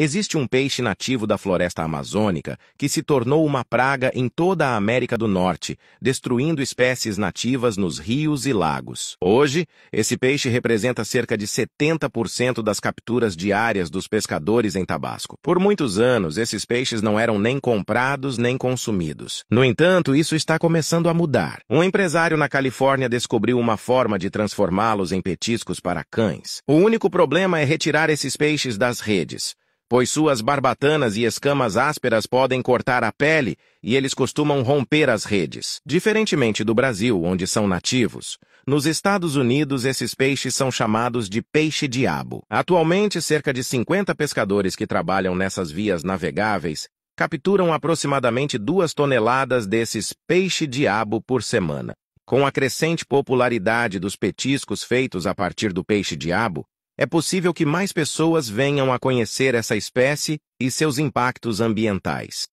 Existe um peixe nativo da floresta amazônica que se tornou uma praga em toda a América do Norte, destruindo espécies nativas nos rios e lagos. Hoje, esse peixe representa cerca de 70% das capturas diárias dos pescadores em Tabasco. Por muitos anos, esses peixes não eram nem comprados nem consumidos. No entanto, isso está começando a mudar. Um empresário na Califórnia descobriu uma forma de transformá-los em petiscos para cães. O único problema é retirar esses peixes das redes pois suas barbatanas e escamas ásperas podem cortar a pele e eles costumam romper as redes. Diferentemente do Brasil, onde são nativos, nos Estados Unidos esses peixes são chamados de peixe-diabo. Atualmente, cerca de 50 pescadores que trabalham nessas vias navegáveis capturam aproximadamente duas toneladas desses peixe-diabo por semana. Com a crescente popularidade dos petiscos feitos a partir do peixe-diabo, é possível que mais pessoas venham a conhecer essa espécie e seus impactos ambientais.